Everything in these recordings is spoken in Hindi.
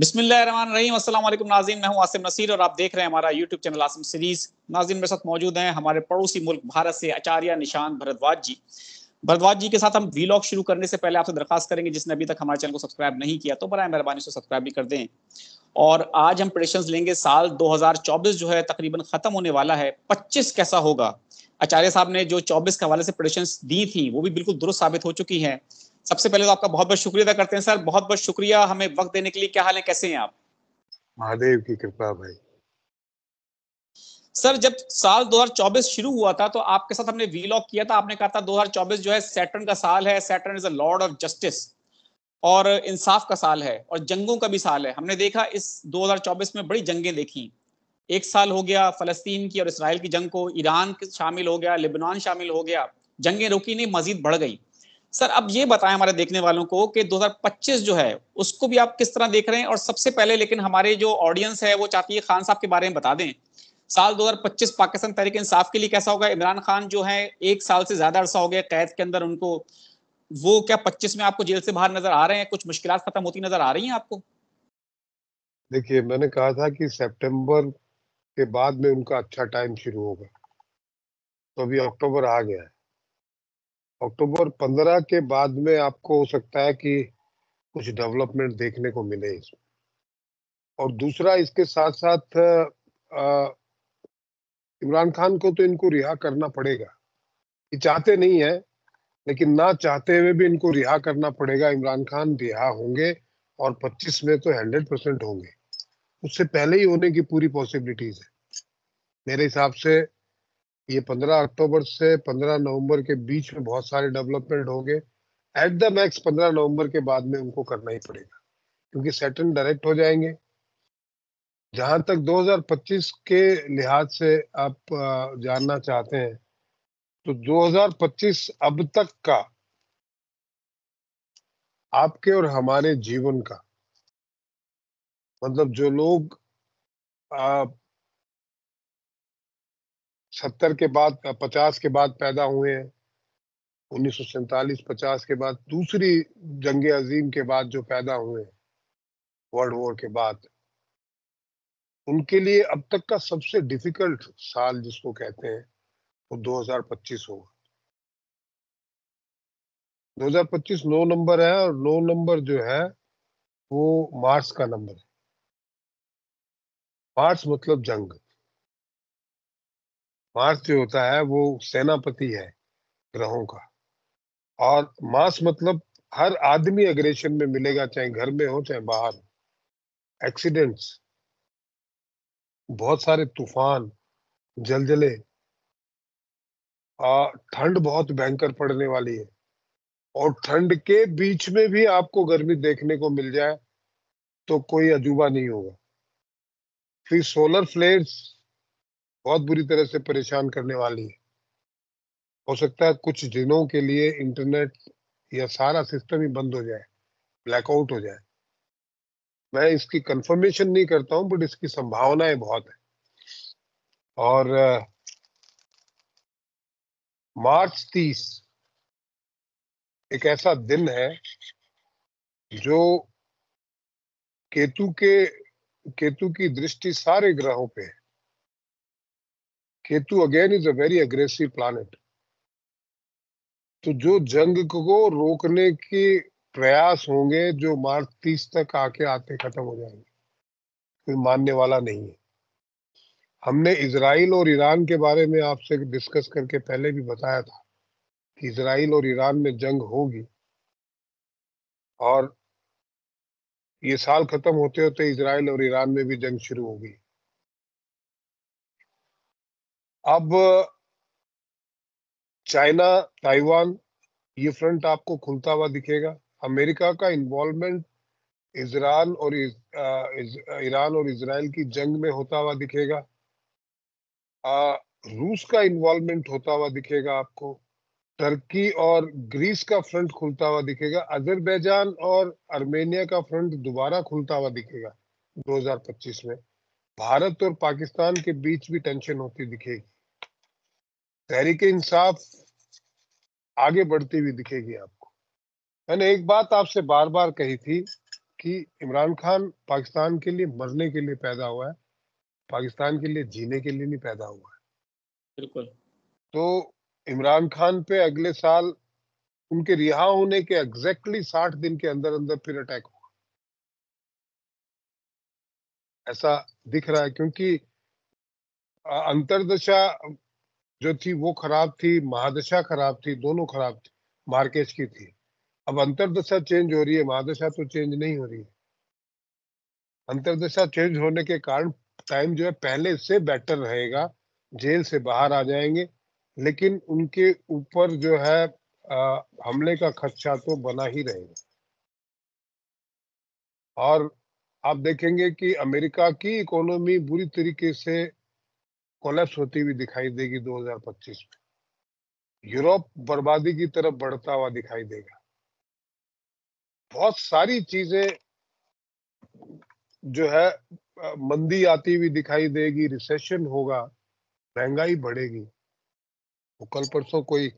बिस्मिल्लाम अस्सलाम वालेकुम नाजिन मैं हूं आसिम नसीर और आप देख रहे हैं हमारा यूट्यूब चैनल आसिम सीरीज नाजिन मेरे साथ मौजूद हैं हमारे पड़ोसी मुल्क भारत से आचार्य निशान भरद्वाज जी भरद्वाज जी के साथ हम वीलॉग शुरू करने से पहले आपसे दरखास्त करेंगे जिसने अभी तक हमारे चैनल को सब्सक्राइब नहीं किया तो बरए मेहरबानी से सब्सक्राइब भी कर दें और आज हम प्रडिक्शंस लेंगे साल 2024 जो है तकरीबन ख़त्म होने वाला है पच्चीस कैसा होगा आचार्य साहब ने जो चौबीस के हवाले से प्रडिक्शंस दी थी वो भी बिल्कुल दुरुस्त साबित हो चुकी है सबसे पहले तो आपका बहुत बहुत शुक्रिया अदा करते हैं सर बहुत बहुत शुक्रिया हमें वक्त देने के लिए क्या हाल है कैसे हैं आप महादेव की कृपा भाई सर जब साल 2024 शुरू हुआ था तो आपके साथ हमने वीलॉग किया था आपने कहा था 2024 जो है सैटर्न का साल है Saturn is a lord of justice और इंसाफ का साल है और जंगों का भी साल है हमने देखा इस 2024 में बड़ी जंगें देखी एक साल हो गया फलस्तीन की और इसराइल की जंग को ईरान शामिल हो गया लेबनान शामिल हो गया जंगें रुकी नहीं मजीद बढ़ गई सर अब ये बताएं हमारे देखने वालों को कि 2025 जो है उसको भी आप किस तरह देख रहे हैं और सबसे पहले लेकिन हमारे जो ऑडियंस है वो चाहती है खान साहब के बारे में बता दें साल 2025 पाकिस्तान तहरीक इंसाफ के लिए कैसा होगा इमरान खान जो है एक साल से ज्यादा अरसा हो गया कैद के अंदर उनको वो क्या पच्चीस में आपको जेल से बाहर नजर आ रहे हैं कुछ मुश्किल खत्म होती नजर आ रही है आपको देखिए मैंने कहा था कि सेप्टेम्बर के बाद में उनका अच्छा टाइम शुरू होगा तो अभी अक्टूबर आ गया है अक्टूबर पंद्रह के बाद में आपको हो सकता है कि कुछ डेवलपमेंट देखने को मिले इसमें और दूसरा इसके साथ साथ इमरान खान को तो इनको रिहा करना पड़ेगा ये चाहते नहीं है लेकिन ना चाहते हुए भी इनको रिहा करना पड़ेगा इमरान खान रिहा होंगे और 25 में तो 100 परसेंट होंगे उससे पहले ही होने की पूरी पॉसिबिलिटीज है मेरे हिसाब से ये 15 अक्टूबर से 15 नवंबर के बीच में बहुत सारे डेवलपमेंट होंगे एट द मैक्स 15 नवंबर के बाद में उनको करना ही पड़ेगा क्योंकि सेटन डायरेक्ट हो जाएंगे जहां तक 2025 के लिहाज से आप जानना चाहते हैं तो 2025 अब तक का आपके और हमारे जीवन का मतलब जो लोग आप सत्तर के बाद पचास के बाद पैदा हुए हैं उन्नीस सौ सैतालीस पचास के बाद दूसरी जंग अजीम के बाद जो पैदा हुए वर्ल्ड वॉर के बाद उनके लिए अब तक का सबसे डिफिकल्ट साल जिसको कहते हैं वो 2025 होगा 2025 नौ नंबर है और नौ नंबर जो है वो मार्स का नंबर है मार्स मतलब जंग मार्स जो होता है वो सेनापति है ग्रहों का और मास मतलब हर आदमी अग्रेशन में मिलेगा चाहे घर में हो चाहे बाहर एक्सीडेंट्स बहुत सारे तूफान जलजले ठंड बहुत भयंकर पड़ने वाली है और ठंड के बीच में भी आपको गर्मी देखने को मिल जाए तो कोई अजूबा नहीं होगा फिर सोलर फ्लेयर्स बहुत बुरी तरह से परेशान करने वाली है हो सकता है कुछ दिनों के लिए इंटरनेट या सारा सिस्टम ही बंद हो जाए ब्लैकआउट हो जाए मैं इसकी कंफर्मेशन नहीं करता हूं बट इसकी संभावनाएं बहुत है और मार्च तीस एक ऐसा दिन है जो केतु के केतु की दृष्टि सारे ग्रहों पे है Ketu again is a very aggressive planet तो जो जंग को रोकने के प्रयास होंगे जो मार्च तीस तक आके आते खत्म हो जाएंगे कोई मानने वाला नहीं है हमने इसराइल और ईरान के बारे में आपसे डिस्कस करके पहले भी बताया था कि इसराइल और ईरान में जंग होगी और ये साल खत्म होते होते इसराइल और ईरान में भी जंग शुरू होगी अब चाइना ताइवान ये फ्रंट आपको खुलता हुआ दिखेगा अमेरिका का इन्वॉल्वमेंट इजरान और ईरान और इसराइल की जंग में होता हुआ दिखेगा आ, रूस का इन्वॉल्वमेंट होता हुआ दिखेगा आपको टर्की और ग्रीस का फ्रंट खुलता हुआ दिखेगा अजरबैजान और आर्मेनिया का फ्रंट दोबारा खुलता हुआ दिखेगा 2025 में भारत और पाकिस्तान के बीच भी टेंशन होती दिखेगी तहरीक इंसाफ आगे बढ़ती हुई दिखेगी आपको मैंने एक बात आपसे बार बार कही थी कि इमरान खान पाकिस्तान के लिए मरने के लिए पैदा हुआ है पाकिस्तान के लिए जीने के लिए नहीं पैदा हुआ है बिल्कुल तो इमरान खान पे अगले साल उनके रिहा होने के एग्जैक्टली साठ दिन के अंदर अंदर फिर अटैक होगा ऐसा दिख रहा है क्योंकि अंतरदशा जो थी वो खराब थी महादशा खराब थी दोनों खराब थी मार्केट की थी अब अंतरदशा चेंज हो रही है महादशा तो चेंज नहीं हो रही है अंतरदशा चेंज होने के कारण टाइम जो है पहले से बेटर रहेगा जेल से बाहर आ जाएंगे लेकिन उनके ऊपर जो है आ, हमले का खदशा तो बना ही रहेगा और आप देखेंगे कि अमेरिका की इकोनॉमी बुरी तरीके से कोलेप्स होती हुई दिखाई देगी 2025 में यूरोप बर्बादी की तरफ बढ़ता हुआ दिखाई देगा बहुत सारी चीजें जो है मंदी आती हुई दिखाई देगी रिसेशन होगा महंगाई बढ़ेगी वो कल परसों कोई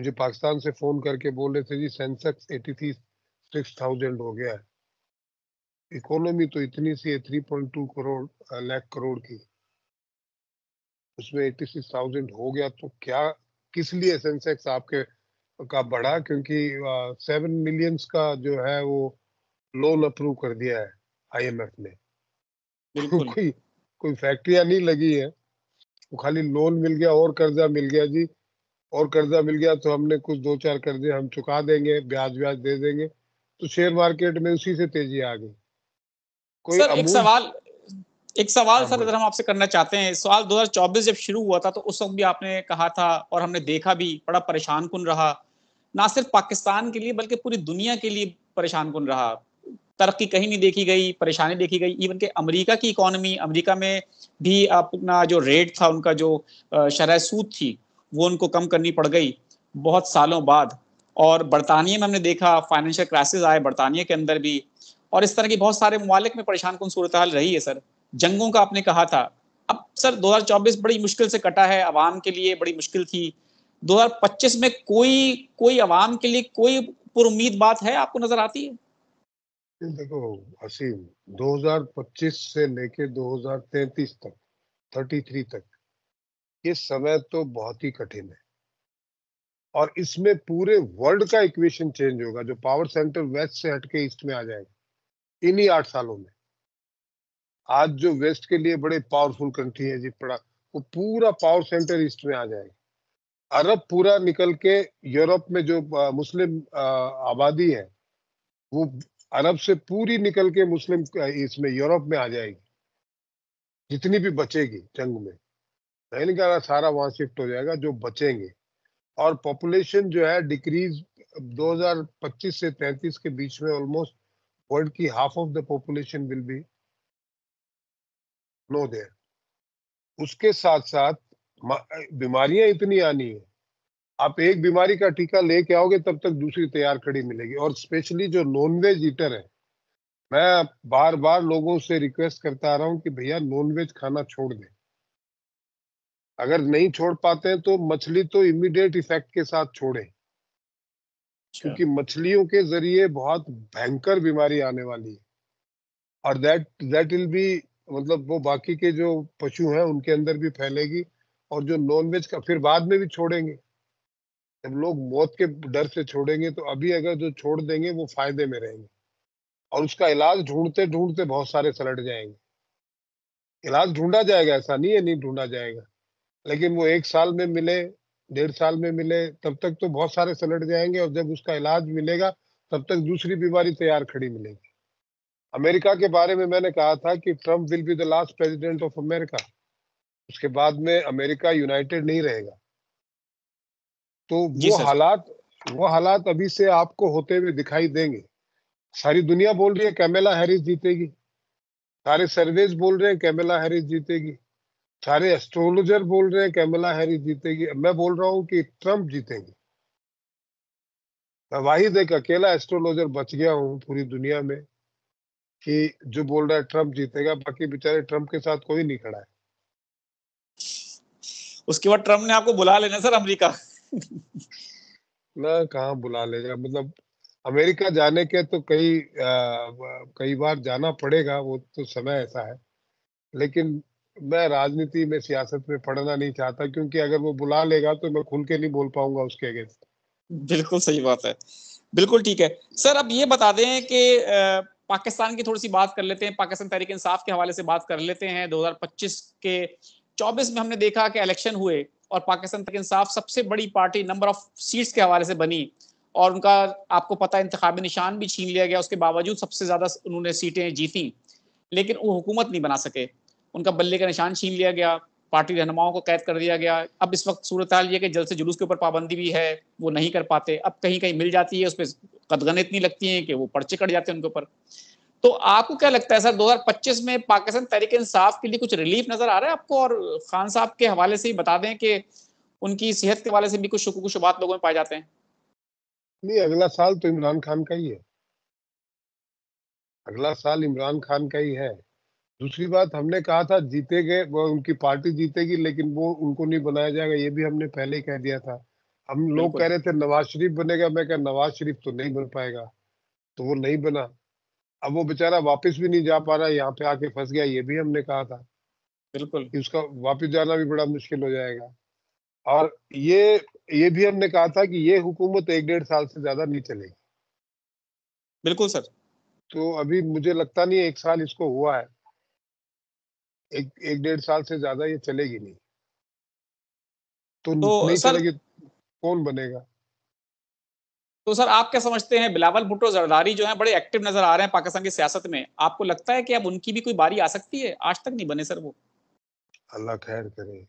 मुझे पाकिस्तान से फोन करके बोल रहे थे जी Sensex eighty three six thousand हो गया है इकोनॉमी तो इतनी सी है three point two crore lakh crore की उसमें एट्टी सिक्स थाउजेंड हो गया तो क्या किस लिए सेंसेक्स आपके का बढ़ा क्योंकि सेवन मिलियंस का जो है वो लोन अप्रूव कर दिया है आईएमएफ ने कोई कोई फैक्ट्रियां नहीं लगी है वो खाली लोन मिल गया और कर्जा मिल गया जी और कर्जा मिल गया तो हमने कुछ दो चार कर्जे हम चुका देंगे ब्याज ब्याज दे देंगे तो शेयर मार्केट में उसी से तेजी आ गई कोई सर एक सवाल एक सवाल हाँ, सर अगर हम आपसे करना चाहते हैं सवाल 2024 जब शुरू हुआ था तो उस वक्त भी आपने कहा था और हमने देखा भी बड़ा परेशान कुन रहा ना सिर्फ पाकिस्तान के लिए बल्कि पूरी दुनिया के लिए परेशान कुन रहा तरक्की कहीं नहीं देखी गई परेशानी देखी गई इवन के अमेरिका की इकोनॉमी अमेरिका में भी अपना जो रेट था उनका जो शराय सूद थी वो उनको कम करनी पड़ गई बहुत सालों बाद और बरतानिया में हमने देखा फाइनेंशियल क्राइसिस आए बरतानिया के अंदर भी और इस तरह की बहुत सारे ममालिक में परेशान कन सूरत हाल रही है सर जंगों का आपने कहा था अब सर 2024 बड़ी मुश्किल से कटा है आवाम के लिए बड़ी मुश्किल थी 2025 में कोई कोई आवाम के लिए कोई पुरुद बात है आपको नजर आती है देखो असीम 2025 से लेके 2033 तक 33 तक ये समय तो बहुत ही कठिन है और इसमें पूरे वर्ल्ड का इक्वेशन चेंज होगा जो पावर सेंटर वेस्ट से हटके ईस्ट में आ जाएगा इन्हीं आठ सालों में आज जो वेस्ट के लिए बड़े पावरफुल कंट्री है जी पड़ा वो पूरा पावर सेंटर ईस्ट में आ जाएगा अरब पूरा निकल के यूरोप में जो मुस्लिम आबादी है वो अरब से पूरी निकल के मुस्लिम इसमें यूरोप में आ जाएगी जितनी भी बचेगी जंग में नहीं का सारा वहां शिफ्ट हो जाएगा जो बचेंगे और पॉपुलेशन जो है डिक्रीज 2025 से 33 के बीच में ऑलमोस्ट वर्ल्ड की half of the population will be no there उसके साथ साथ बीमारियां इतनी आनी है आप एक बीमारी का टीका लेके आओगे तब तक दूसरी तैयार खड़ी मिलेगी और स्पेशली जो नॉनवेज ईटर है मैं बार बार लोगों से रिक्वेस्ट करता आ रहा हूं कि भैया नॉनवेज खाना छोड़ दें अगर नहीं छोड़ पाते हैं तो मछली तो इमीडिएट इफेक्ट के साथ छोड़े अच्छा। क्योंकि मछलियों के जरिए बहुत भयंकर बीमारी आने वाली है और दैट दैट विल बी मतलब वो बाकी के जो पशु हैं उनके अंदर भी फैलेगी और जो नॉन वेज का फिर बाद में भी छोड़ेंगे जब लोग मौत के डर से छोड़ेंगे तो अभी अगर जो छोड़ देंगे वो फायदे में रहेंगे और उसका इलाज ढूंढते ढूंढते बहुत सारे सलट जाएंगे इलाज ढूंढा जाएगा ऐसा नहीं है नहीं ढूंढा जाएगा लेकिन वो एक साल में मिले डेढ़ साल में मिले तब तक तो बहुत सारे सलट जाएंगे और जब उसका इलाज मिलेगा तब तक दूसरी बीमारी तैयार खड़ी मिलेगी अमेरिका के बारे में मैंने कहा था कि Trump will be the last president of America उसके बाद में अमेरिका यूनाइटेड नहीं रहेगा तो वो हालात वो हालात अभी से आपको होते हुए दिखाई देंगे सारी दुनिया बोल रही है कैमेला हैरिस जीतेगी सारे सर्वेज बोल रहे हैं कैमेला हैरिस जीतेगी सारे एस्ट्रोलॉजर बोल रहे हैं कैमेला हैरिस जीतेगी मैं बोल रहा हूँ कि ट्रम्प जीतेंगे वाहिद एक अकेला एस्ट्रोलॉजर बच गया हूँ पूरी दुनिया में कि जो बोल रहा है ट्रम्प जीतेगा बाकी बेचारे ट्रम्प के साथ कोई नहीं खड़ा है उसके बाद ट्रम्प ने आपको बुला लेना सर अमेरिका ना कहा बुला लेगा मतलब अमेरिका जाने के तो कई कई बार जाना पड़ेगा वो तो समय ऐसा है लेकिन मैं राजनीति में सियासत में पढ़ना नहीं चाहता क्योंकि अगर वो बुला लेगा तो मैं खुल के नहीं बोल पाऊंगा उसके अगेंस्ट बिल्कुल सही बात है बिल्कुल ठीक है सर अब ये बता दें कि पाकिस्तान की थोड़ी सी बात कर लेते हैं पाकिस्तान तहरीक इंसाफ के हवाले से बात कर लेते हैं 2025 के 24 में हमने देखा कि इलेक्शन हुए और पाकिस्तान तहरीक इंसाफ सबसे बड़ी पार्टी नंबर ऑफ सीट्स के हवाले से बनी और उनका आपको पता इंतबी निशान भी छीन लिया गया उसके बावजूद सबसे ज़्यादा उन्होंने सीटें जीती लेकिन वो हुकूमत नहीं बना सके उनका बल्ले का निशान छीन लिया गया पार्टी रहनुमाओं को कैद कर दिया गया अब इस वक्त सूरत हाल ये कि से जुलूस के ऊपर पाबंदी भी है वो नहीं कर पाते अब कहीं कहीं मिल जाती है उस पर कदगन इतनी लगती हैं कि वो पर्चे कट जाते हैं उनके ऊपर तो आपको क्या लगता है सर 2025 में पाकिस्तान तहरीक इंसाफ के लिए कुछ रिलीफ नजर आ रहा है आपको और खान साहब के हवाले से ही बता दें कि उनकी सेहत के हवाले से भी कुछ शकूक शुबात लोगों में पाए जाते हैं नहीं अगला साल तो इमरान खान का ही है अगला साल इमरान खान का ही है दूसरी बात हमने कहा था जीतेंगे वो उनकी पार्टी जीतेगी लेकिन वो उनको नहीं बनाया जाएगा ये भी हमने पहले ही कह दिया था हम लोग कह रहे थे नवाज शरीफ बनेगा मैं कह नवाज शरीफ तो नहीं बन पाएगा तो वो नहीं बना अब वो बेचारा वापस भी नहीं जा पा रहा यहाँ पे आके फंस गया ये भी हमने कहा था बिल्कुल कि उसका वापस जाना भी बड़ा मुश्किल हो जाएगा और ये ये भी हमने कहा था कि ये हुकूमत एक डेढ़ साल से ज्यादा नहीं चलेगी बिल्कुल सर तो अभी मुझे लगता नहीं एक साल इसको हुआ है एक एक डेढ़ साल से ज्यादा ये चलेगी नहीं तो, तो नहीं सर, चलेगी तो कौन बनेगा तो सर आप क्या समझते हैं बिलावल भुट्टो जरदारी जो है बड़े एक्टिव नजर आ रहे हैं पाकिस्तान की सियासत में आपको लगता है कि अब उनकी भी कोई बारी आ सकती है आज तक नहीं बने सर वो अल्लाह खैर करे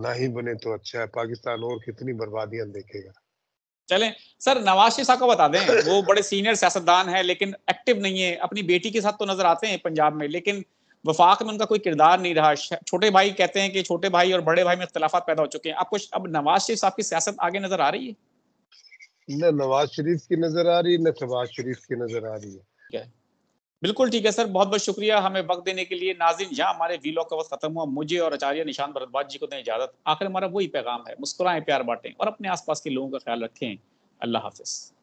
ना ही बने तो अच्छा है पाकिस्तान और कितनी बर्बादियां देखेगा चलें सर नवाज शरीफ को बता दें वो बड़े सीनियर सियासतदान है लेकिन एक्टिव नहीं है अपनी बेटी के साथ तो नजर आते हैं पंजाब में लेकिन वफाक में उनका कोई किरदार नहीं रहा छोटे भाई कहते हैं कि छोटे भाई और बड़े भाई में इख्तलाफा पैदा हो चुके हैं आपको अब नवाज शरीफ साहब की सियासत आगे नजर आ रही है न नवाज शरीफ की नजर आ रही है न शहबाज शरीफ की नजर आ रही है क्या बिल्कुल ठीक है सर बहुत बहुत शुक्रिया हमें वक्त देने के लिए नाजिन यहाँ हमारे वीलॉग का वक्त खत्म हुआ मुझे और आचार्य निशान भरद्वाज जी को दें इजाजत आखिर हमारा वही पैगाम है मुस्कुराएं प्यार बांटें और अपने आसपास के लोगों का ख्याल रखें अल्लाह हाफिज़